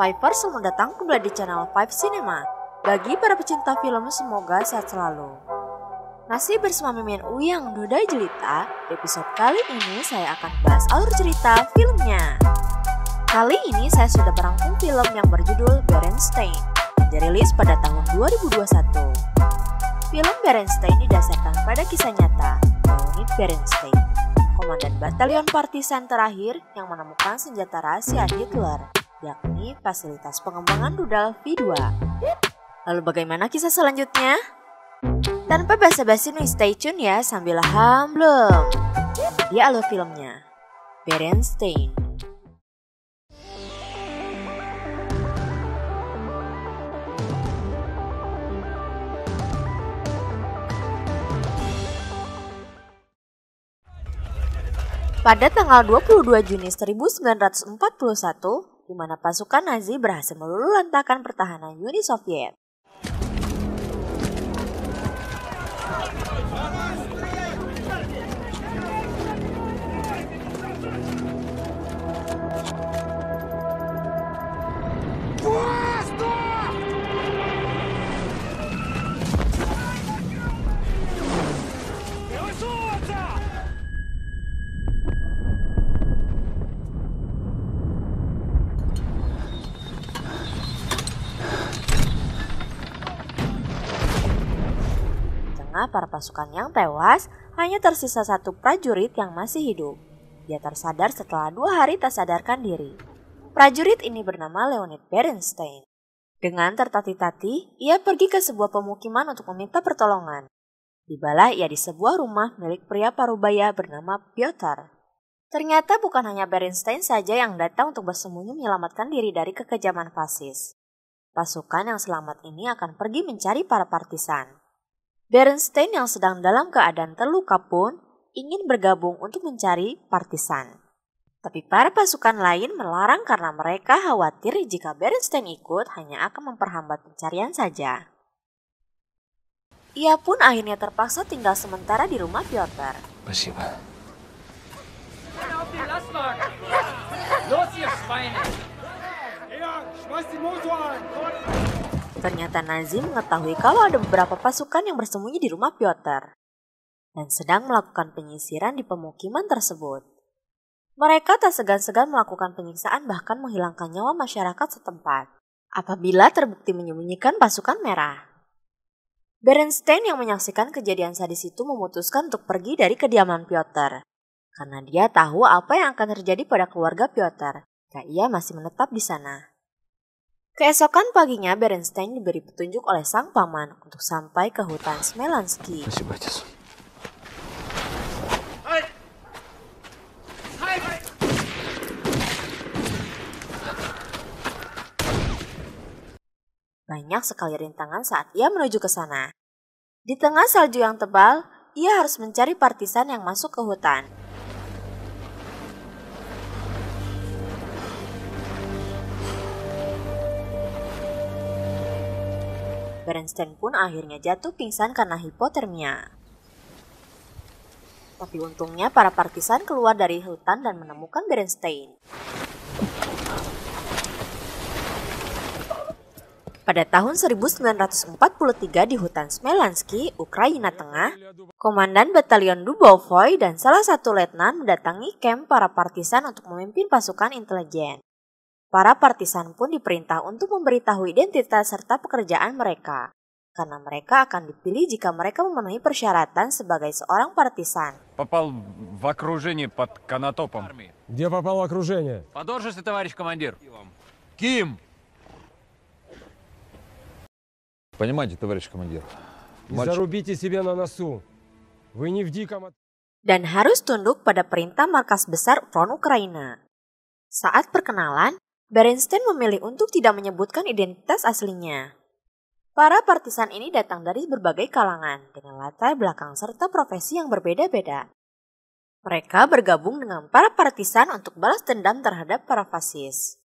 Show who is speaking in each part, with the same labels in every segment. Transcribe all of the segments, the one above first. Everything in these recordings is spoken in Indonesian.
Speaker 1: Fiverr selamat datang kembali di channel Five Cinema. Bagi para pecinta film semoga sehat selalu. Masih bersama Mimin Uyang Duda Jelita, episode kali ini saya akan bahas alur cerita filmnya. Kali ini saya sudah merangkum film yang berjudul Berenstein, yang dirilis pada tahun 2021. Film Berenstein didasarkan pada kisah nyata, Leonid Berenstein, komandan batalion partisan terakhir yang menemukan senjata rahasia Hitler yakni fasilitas pengembangan rudal V2. Lalu bagaimana kisah selanjutnya? Tanpa basa-basi nih stay tune ya sambil hamblem. Dia alur filmnya, Berenstein. Pada tanggal 22 Juni 1941, di mana pasukan Nazi berhasil meluluh lantakan pertahanan Uni Soviet. para pasukan yang tewas, hanya tersisa satu prajurit yang masih hidup. Dia tersadar setelah dua hari tak sadarkan diri. Prajurit ini bernama Leonid Berenstein. Dengan tertatih-tatih, ia pergi ke sebuah pemukiman untuk meminta pertolongan. Tibalah ia di sebuah rumah milik pria parubaya bernama Piotr. Ternyata bukan hanya Berenstein saja yang datang untuk bersembunyi menyelamatkan diri dari kekejaman fasis. Pasukan yang selamat ini akan pergi mencari para partisan. Bernstein yang sedang dalam keadaan terluka pun ingin bergabung untuk mencari partisan. Tapi para pasukan lain melarang karena mereka khawatir jika Bernstein ikut hanya akan memperhambat pencarian saja. Ia pun akhirnya terpaksa tinggal sementara di rumah Piotr. Los, ihr Schweine! schmeiß die Motor an! Ternyata Nazi mengetahui kalau ada beberapa pasukan yang bersembunyi di rumah Piotr dan sedang melakukan penyisiran di pemukiman tersebut. Mereka tak segan-segan melakukan penyiksaan bahkan menghilangkan nyawa masyarakat setempat apabila terbukti menyembunyikan pasukan merah. Berenstein yang menyaksikan kejadian sadis itu memutuskan untuk pergi dari kediaman Piotr karena dia tahu apa yang akan terjadi pada keluarga Piotr jika ia masih menetap di sana. Keesokan paginya, Berenstein diberi petunjuk oleh sang paman untuk sampai ke hutan Smelanski. Banyak sekali rintangan saat ia menuju ke sana. Di tengah salju yang tebal, ia harus mencari partisan yang masuk ke hutan. Berenstein pun akhirnya jatuh pingsan karena hipotermia. Tapi untungnya para partisan keluar dari hutan dan menemukan Berenstein. Pada tahun 1943 di hutan Smelansky, Ukraina Tengah, Komandan Batalion Dubovoi dan salah satu letnan mendatangi kamp para partisan untuk memimpin pasukan intelijen. Para partisan pun diperintah untuk memberitahu identitas serta pekerjaan mereka, karena mereka akan dipilih jika mereka memenuhi persyaratan sebagai seorang partisan. Попал в окружение под канатопом. Где попал в окружение? товарищ командир. Ким! Понимаете, товарищ командир? Зарубите себе на носу. Вы не в диком... Dan harus tunduk pada perintah markas besar Front Ukraina. Saat perkenalan, Berenstein memilih untuk tidak menyebutkan identitas aslinya. Para partisan ini datang dari berbagai kalangan dengan latar belakang serta profesi yang berbeda-beda. Mereka bergabung dengan para partisan untuk balas dendam terhadap para fasis.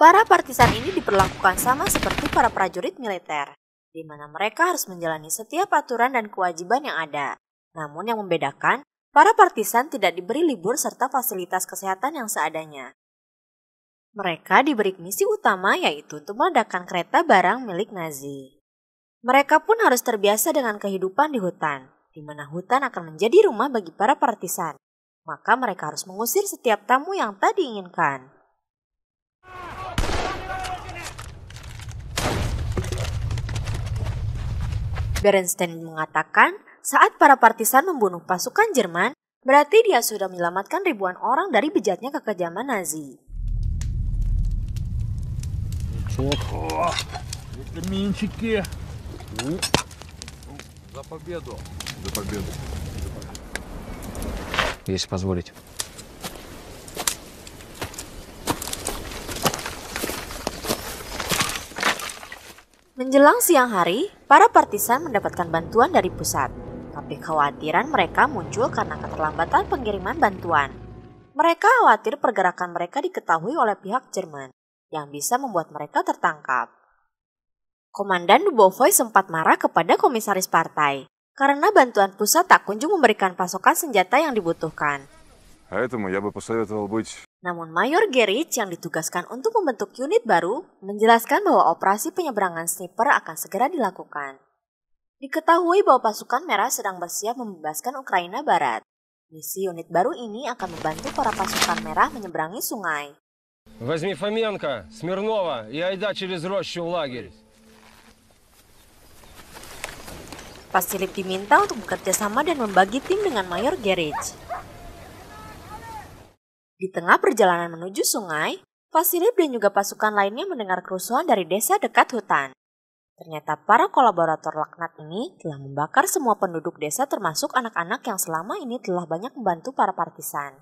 Speaker 1: Para partisan ini diperlakukan sama seperti para prajurit militer, di mana mereka harus menjalani setiap aturan dan kewajiban yang ada. Namun yang membedakan, Para partisan tidak diberi libur serta fasilitas kesehatan yang seadanya. Mereka diberi misi utama yaitu untuk meledakkan kereta barang milik Nazi. Mereka pun harus terbiasa dengan kehidupan di hutan, di mana hutan akan menjadi rumah bagi para partisan. Maka mereka harus mengusir setiap tamu yang tak diinginkan. Berenstein mengatakan saat para partisan membunuh pasukan Jerman, berarti dia sudah menyelamatkan ribuan orang dari bejatnya kekejaman Nazi. Menjelang siang hari, para partisan mendapatkan bantuan dari pusat tapi kekhawatiran mereka muncul karena keterlambatan pengiriman bantuan. Mereka khawatir pergerakan mereka diketahui oleh pihak Jerman, yang bisa membuat mereka tertangkap. Komandan Dubovoy sempat marah kepada komisaris partai, karena bantuan pusat tak kunjung memberikan pasokan senjata yang dibutuhkan. Namun Mayor Gerich yang ditugaskan untuk membentuk unit baru menjelaskan bahwa operasi penyeberangan sniper akan segera dilakukan. Diketahui bahwa pasukan merah sedang bersiap membebaskan Ukraina Barat. Misi unit baru ini akan membantu para pasukan merah menyeberangi sungai. Возьми Фоменко, Смирнова и айда через рощу в лагерь. Pasilip diminta untuk bekerja sama dan membagi tim dengan Mayor Gerich. Di tengah perjalanan menuju sungai, Pasilip dan juga pasukan lainnya mendengar kerusuhan dari desa dekat hutan. Ternyata para kolaborator laknat ini telah membakar semua penduduk desa termasuk anak-anak yang selama ini telah banyak membantu para partisan.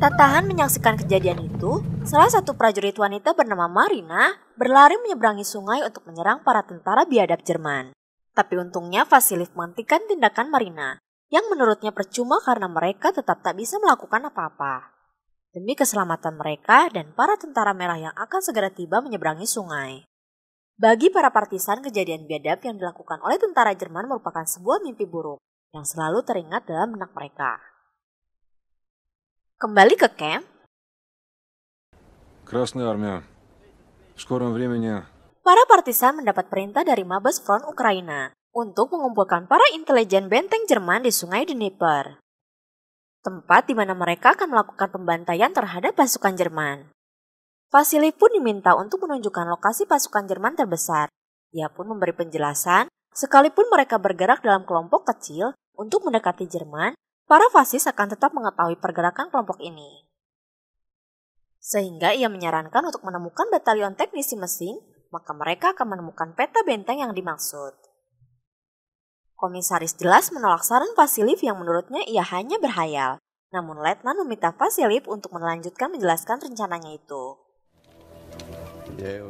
Speaker 1: Tatahan tahan menyaksikan kejadian itu, Salah satu prajurit wanita bernama Marina berlari menyeberangi sungai untuk menyerang para tentara biadab Jerman. Tapi untungnya Vasilif menghentikan tindakan Marina, yang menurutnya percuma karena mereka tetap tak bisa melakukan apa-apa. Demi keselamatan mereka dan para tentara merah yang akan segera tiba menyeberangi sungai. Bagi para partisan, kejadian biadab yang dilakukan oleh tentara Jerman merupakan sebuah mimpi buruk yang selalu teringat dalam benak mereka. Kembali ke camp, Красная армия. В скором времени... Para partisan mendapat perintah dari Mabes Front Ukraina untuk mengumpulkan para intelijen benteng Jerman di Sungai Dnieper. Tempat di mana mereka akan melakukan pembantaian terhadap pasukan Jerman. Vasily pun diminta untuk menunjukkan lokasi pasukan Jerman terbesar. Ia pun memberi penjelasan, sekalipun mereka bergerak dalam kelompok kecil untuk mendekati Jerman, para fasis akan tetap mengetahui pergerakan kelompok ini. Sehingga ia menyarankan untuk menemukan batalion teknisi mesin, maka mereka akan menemukan peta benteng yang dimaksud. Komisaris jelas menolak saran Vasiliev yang menurutnya ia hanya berhayal. Namun Letnan meminta Vasiliev untuk melanjutkan menjelaskan rencananya itu. Я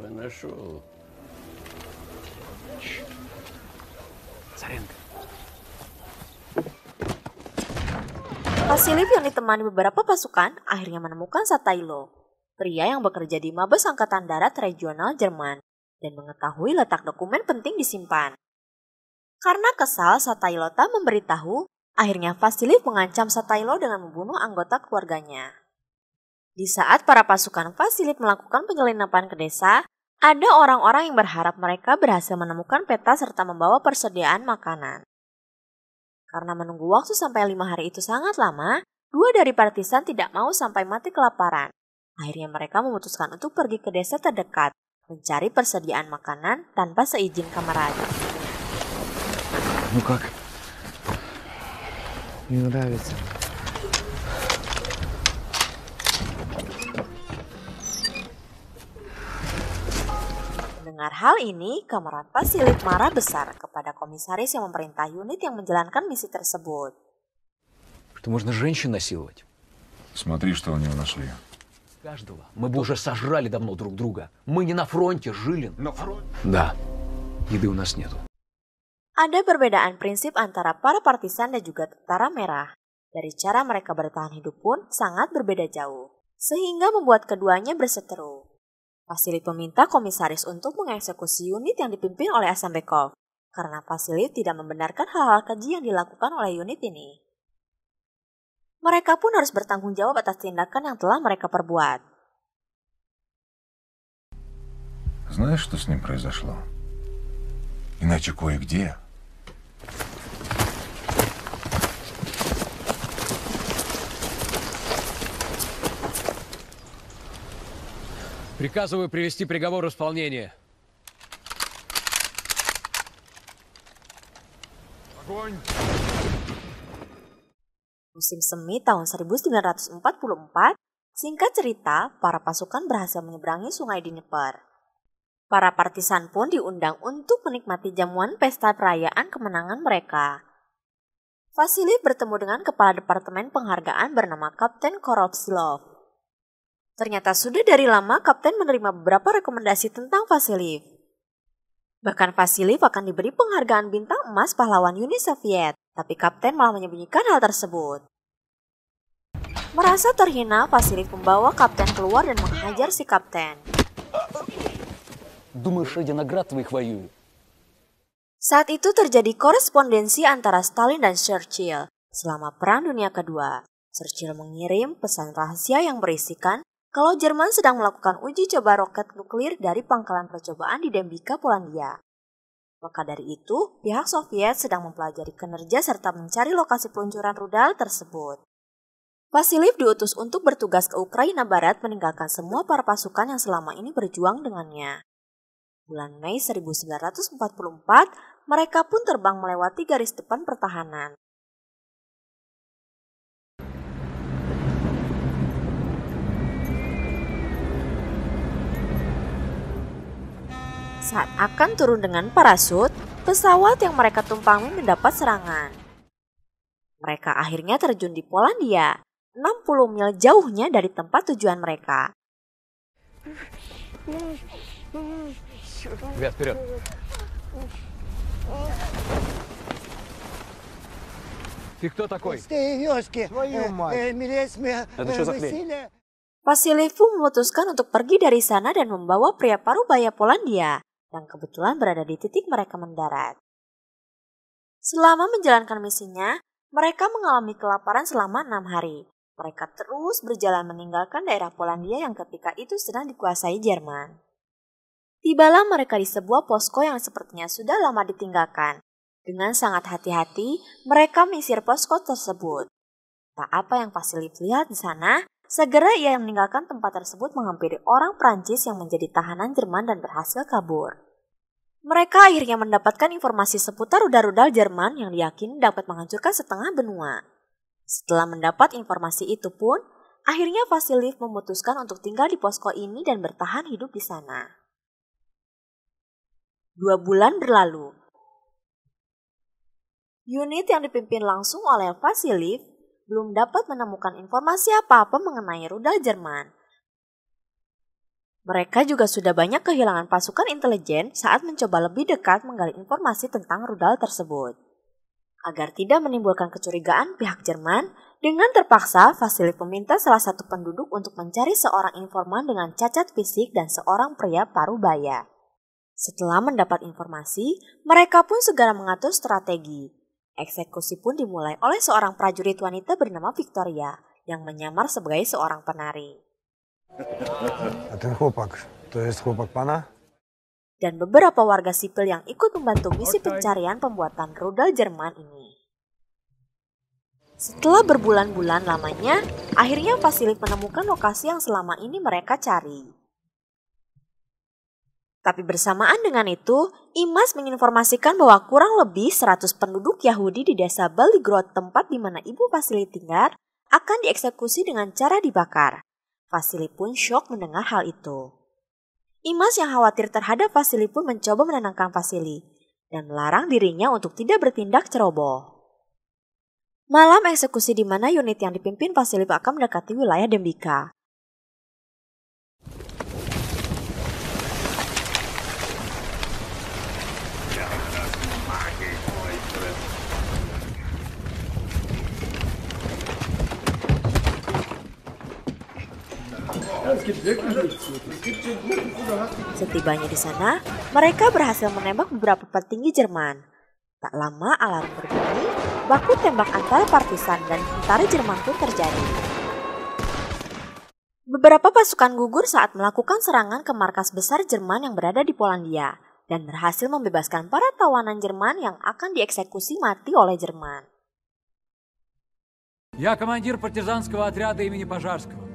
Speaker 1: yang ditemani beberapa pasukan akhirnya menemukan Satailo pria yang bekerja di Mabes Angkatan Darat Regional Jerman dan mengetahui letak dokumen penting disimpan. Karena kesal, Satailota memberitahu, akhirnya Vasiliev mengancam Satailo dengan membunuh anggota keluarganya. Di saat para pasukan Vasiliev melakukan penyelinapan ke desa, ada orang-orang yang berharap mereka berhasil menemukan peta serta membawa persediaan makanan. Karena menunggu waktu sampai lima hari itu sangat lama, dua dari partisan tidak mau sampai mati kelaparan. Akhirnya mereka memutuskan untuk pergi ke desa terdekat, mencari persediaan makanan tanpa seizin kamaradi. Dengar нравится. Mendengar hal ini, Kamaran Pasilik marah besar kepada komisaris yang memerintah unit yang menjalankan misi tersebut. Что можно женщин насиловать? Смотри, что они нашли каждого мы бы уже сожрали давно друг друга. Мы не на фронте, Жилин. На фронте? Да. Еды у нас нету. Ada perbedaan prinsip antara para partisan dan juga tentara merah. Dari cara mereka bertahan hidup pun sangat berbeda jauh, sehingga membuat keduanya berseteru. Pasilit meminta komisaris untuk mengeksekusi unit yang dipimpin oleh Asambekov, karena Pasilit tidak membenarkan hal-hal keji yang dilakukan oleh unit ini. mereka pun harus bertanggung jawab atas tindakan yang telah mereka perbuat. Знаешь, что с ним произошло? Иначе кое-где Приказываю привести приговор в исполнение. Огонь! musim semi tahun 1944, singkat cerita, para pasukan berhasil menyeberangi sungai Dnieper. Para partisan pun diundang untuk menikmati jamuan pesta perayaan kemenangan mereka. Vasily bertemu dengan kepala departemen penghargaan bernama Kapten Korovslov. Ternyata sudah dari lama Kapten menerima beberapa rekomendasi tentang Vasily. Bahkan Vasily akan diberi penghargaan bintang emas pahlawan Uni Soviet, tapi Kapten malah menyembunyikan hal tersebut. Merasa terhina, Vasilik membawa kapten keluar dan menghajar si kapten. Saat itu terjadi korespondensi antara Stalin dan Churchill selama Perang Dunia Kedua. Churchill mengirim pesan rahasia yang berisikan kalau Jerman sedang melakukan uji coba roket nuklir dari pangkalan percobaan di Dembika, Polandia. Maka dari itu, pihak Soviet sedang mempelajari kinerja serta mencari lokasi peluncuran rudal tersebut. Vasiliev diutus untuk bertugas ke Ukraina Barat meninggalkan semua para pasukan yang selama ini berjuang dengannya. Bulan Mei 1944, mereka pun terbang melewati garis depan pertahanan. Saat akan turun dengan parasut, pesawat yang mereka tumpangi mendapat serangan. Mereka akhirnya terjun di Polandia, 60 mil jauhnya dari tempat tujuan mereka. Ты э, э, э, memutuskan untuk pergi dari sana dan membawa pria paruh baya Polandia yang kebetulan berada di titik mereka mendarat. Selama menjalankan misinya, mereka mengalami kelaparan selama enam hari. Mereka terus berjalan meninggalkan daerah Polandia yang ketika itu sedang dikuasai Jerman. Tibalah mereka di sebuah posko yang sepertinya sudah lama ditinggalkan. Dengan sangat hati-hati, mereka mengisir posko tersebut. Tak apa yang pasti lihat di sana, segera ia meninggalkan tempat tersebut menghampiri orang Prancis yang menjadi tahanan Jerman dan berhasil kabur. Mereka akhirnya mendapatkan informasi seputar rudal-rudal Jerman yang diyakini dapat menghancurkan setengah benua. Setelah mendapat informasi itu pun, akhirnya Vasilif memutuskan untuk tinggal di posko ini dan bertahan hidup di sana. Dua bulan berlalu. Unit yang dipimpin langsung oleh Vasilif belum dapat menemukan informasi apa-apa mengenai rudal Jerman. Mereka juga sudah banyak kehilangan pasukan intelijen saat mencoba lebih dekat menggali informasi tentang rudal tersebut agar tidak menimbulkan kecurigaan pihak Jerman dengan terpaksa Vasiliev meminta salah satu penduduk untuk mencari seorang informan dengan cacat fisik dan seorang pria paruh baya. Setelah mendapat informasi, mereka pun segera mengatur strategi. Eksekusi pun dimulai oleh seorang prajurit wanita bernama Victoria yang menyamar sebagai seorang penari. Ten chłopak, to jest dan beberapa warga sipil yang ikut membantu misi pencarian pembuatan rudal Jerman ini. Setelah berbulan-bulan lamanya, akhirnya Vasilik menemukan lokasi yang selama ini mereka cari. Tapi bersamaan dengan itu, Imas menginformasikan bahwa kurang lebih 100 penduduk Yahudi di desa Baligrod tempat di mana ibu Vasili tinggal akan dieksekusi dengan cara dibakar. Vasili pun syok mendengar hal itu. Imas yang khawatir terhadap Fasili pun mencoba menenangkan Fasili dan melarang dirinya untuk tidak bertindak ceroboh. Malam eksekusi di mana unit yang dipimpin Fasilip akan mendekati wilayah Dembika. Setibanya di sana, mereka berhasil menembak beberapa petinggi Jerman. Tak lama alarm berbunyi, baku tembak antara partisan dan tentara Jerman pun terjadi. Beberapa pasukan gugur saat melakukan serangan ke markas besar Jerman yang berada di Polandia dan berhasil membebaskan para tawanan Jerman yang akan dieksekusi mati oleh Jerman. Я командир партизанского отряда имени Пожарского.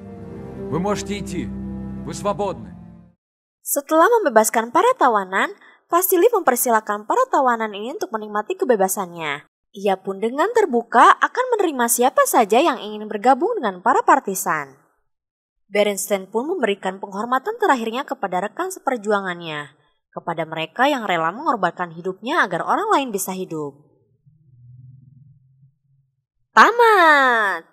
Speaker 1: Setelah membebaskan para tawanan, Vasily mempersilahkan para tawanan ini untuk menikmati kebebasannya. Ia pun dengan terbuka akan menerima siapa saja yang ingin bergabung dengan para partisan. Berenstein pun memberikan penghormatan terakhirnya kepada rekan seperjuangannya, kepada mereka yang rela mengorbankan hidupnya agar orang lain bisa hidup. Tamat!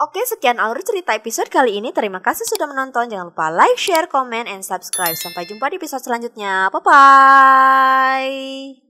Speaker 1: Oke, sekian alur cerita episode kali ini. Terima kasih sudah menonton. Jangan lupa like, share, comment, and subscribe. Sampai jumpa di episode selanjutnya. Bye-bye.